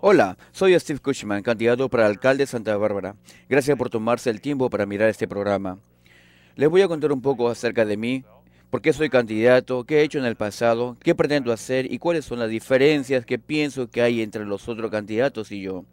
Hola, soy Steve Cushman, candidato para alcalde de Santa Bárbara. Gracias por tomarse el tiempo para mirar este programa. Les voy a contar un poco acerca de mí, por qué soy candidato, qué he hecho en el pasado, qué pretendo hacer y cuáles son las diferencias que pienso que hay entre los otros candidatos y yo.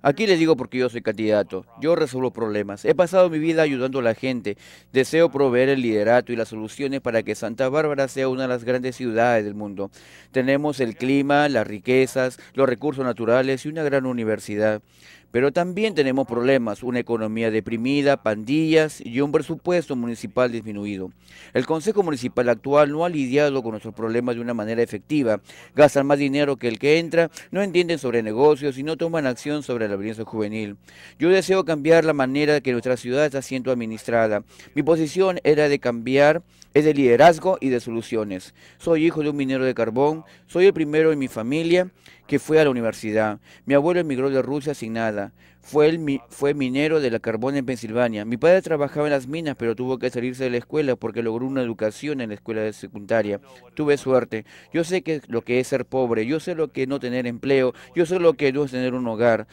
Aquí les digo porque yo soy candidato. Yo resuelvo problemas. He pasado mi vida ayudando a la gente. Deseo proveer el liderato y las soluciones para que Santa Bárbara sea una de las grandes ciudades del mundo. Tenemos el clima, las riquezas, los recursos naturales y una gran universidad. Pero también tenemos problemas, una economía deprimida, pandillas y un presupuesto municipal disminuido. El Consejo Municipal actual no ha lidiado con nuestros problemas de una manera efectiva. Gastan más dinero que el que entra, no entienden sobre negocios y no toman acción sobre la violencia juvenil. Yo deseo cambiar la manera que nuestra ciudad está siendo administrada. Mi posición era de cambiar, es de liderazgo y de soluciones. Soy hijo de un minero de carbón, soy el primero en mi familia que fue a la universidad. Mi abuelo emigró de Rusia sin nada. Fue, minero de la carbón en Pensilvania. Mi padre trabajaba en las minas, pero tuvo que salirse de la escuela porque logró una educación en la escuela secundaria. Tuve suerte. Yo sé que lo que es ser pobre, yo sé lo que es no tener empleo, yo sé lo que no es tener un hogar.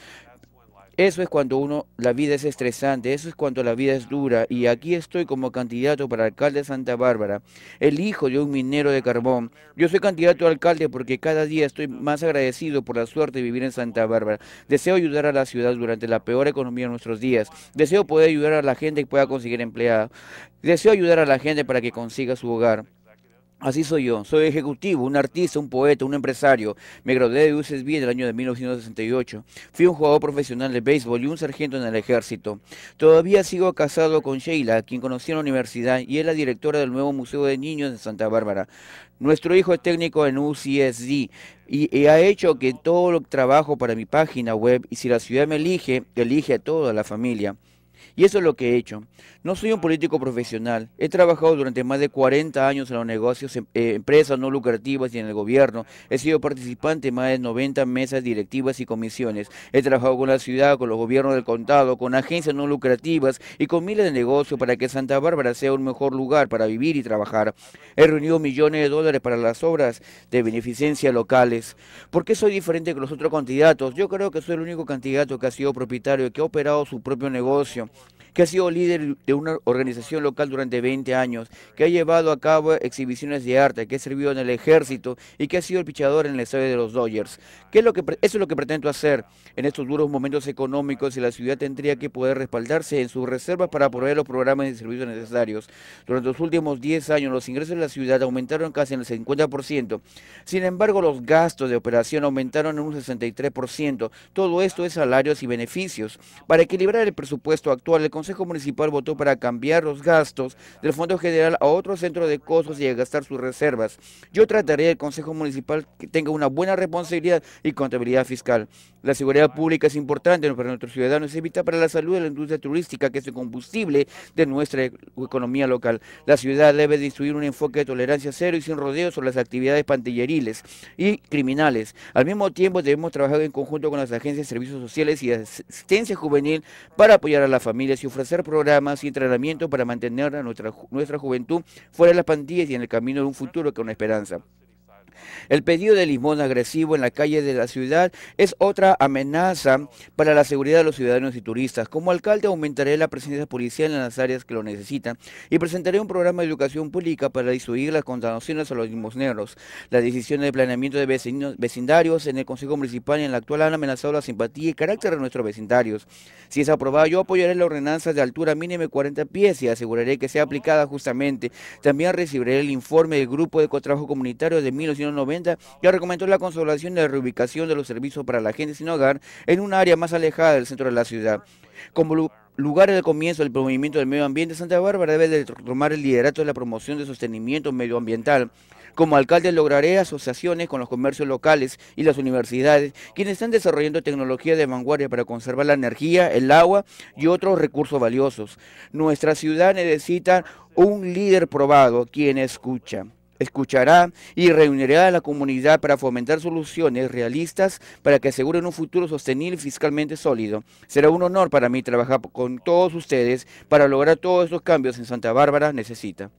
Eso es cuando uno, la vida es estresante, eso es cuando la vida es dura. Y aquí estoy como candidato para alcalde de Santa Bárbara, el hijo de un minero de carbón. Yo soy candidato a alcalde porque cada día estoy más agradecido por la suerte de vivir en Santa Bárbara. Deseo ayudar a la ciudad durante la peor economía de nuestros días. Deseo poder ayudar a la gente que pueda conseguir empleada. Deseo ayudar a la gente para que consiga su hogar. Así soy yo, soy ejecutivo, un artista, un poeta, un empresario. Me gradué de UCSB en el año de 1968. Fui un jugador profesional de béisbol y un sargento en el ejército. Todavía sigo casado con Sheila, quien conocí en la universidad y es la directora del nuevo Museo de Niños de Santa Bárbara. Nuestro hijo es técnico en UCSD y, ha hecho que todo lo trabajo para mi página web y si la ciudad me elige, elige a toda la familia. Y eso es lo que he hecho. No soy un político profesional. He trabajado durante más de 40 años en los negocios, em, eh, empresas no lucrativas y en el gobierno. He sido participante en más de 90 mesas directivas y comisiones. He trabajado con la ciudad, con los gobiernos del contado, con agencias no lucrativas y con miles de negocios para que Santa Bárbara sea un mejor lugar para vivir y trabajar. He reunido millones de dólares para las obras de beneficencia locales. ¿Por qué soy diferente que los otros candidatos? Yo creo que soy el único candidato que ha sido propietario, y que ha operado su propio negocio que ha sido líder de una organización local durante 20 años, que ha llevado a cabo exhibiciones de arte, que ha servido en el ejército y que ha sido el pichador en el estadio de los Dodgers. ¿Qué es lo que, eso es lo que pretendo hacer en estos duros momentos económicos y la ciudad tendría que poder respaldarse en sus reservas para proveer los programas y servicios necesarios. Durante los últimos 10 años los ingresos de la ciudad aumentaron casi en el 50%. Sin embargo, los gastos de operación aumentaron en un 63%. Todo esto es salarios y beneficios. Para equilibrar el presupuesto actual, el Consejo Municipal votó para cambiar los gastos del Fondo General a otro centro de costos y a gastar sus reservas. Yo trataré del Consejo Municipal que tenga una buena responsabilidad y contabilidad fiscal. La seguridad pública es importante para nuestros ciudadanos y evita para la salud de la industria turística, que es el combustible de nuestra economía local. La ciudad debe de un enfoque de tolerancia cero y sin rodeos sobre las actividades pantilleriles y criminales. Al mismo tiempo, debemos trabajar en conjunto con las agencias de servicios sociales y asistencia juvenil para apoyar a la familia y y ofrecer programas y entrenamiento para mantener a nuestra, nuestra juventud fuera de las pandillas y en el camino de un futuro con esperanza. El pedido de limón agresivo en la calle de la ciudad es otra amenaza para la seguridad de los ciudadanos y turistas. Como alcalde aumentaré la presencia policial en las áreas que lo necesitan y presentaré un programa de educación pública para disuadir las contaminaciones a los limosneros. Las decisiones de planeamiento de vecindarios en el Consejo Municipal y en la actual han amenazado la simpatía y carácter de nuestros vecindarios. Si es aprobada, yo apoyaré la ordenanza de altura mínima de 40 pies y aseguraré que sea aplicada justamente. También recibiré el informe del Grupo de Cotrabajo Comunitario de 19 90 ya recomendó la consolidación y la reubicación de los servicios para la gente sin hogar en un área más alejada del centro de la ciudad. Como lugar de comienzo del movimiento del medio ambiente, Santa Bárbara debe de tomar el liderato de la promoción de sostenimiento medioambiental. Como alcalde lograré asociaciones con los comercios locales y las universidades, quienes están desarrollando tecnología de vanguardia para conservar la energía, el agua y otros recursos valiosos. Nuestra ciudad necesita un líder probado, quien escucha escuchará y reunirá a la comunidad para fomentar soluciones realistas para que aseguren un futuro sostenible y fiscalmente sólido. Será un honor para mí trabajar con todos ustedes para lograr todos esos cambios en Santa Bárbara necesita.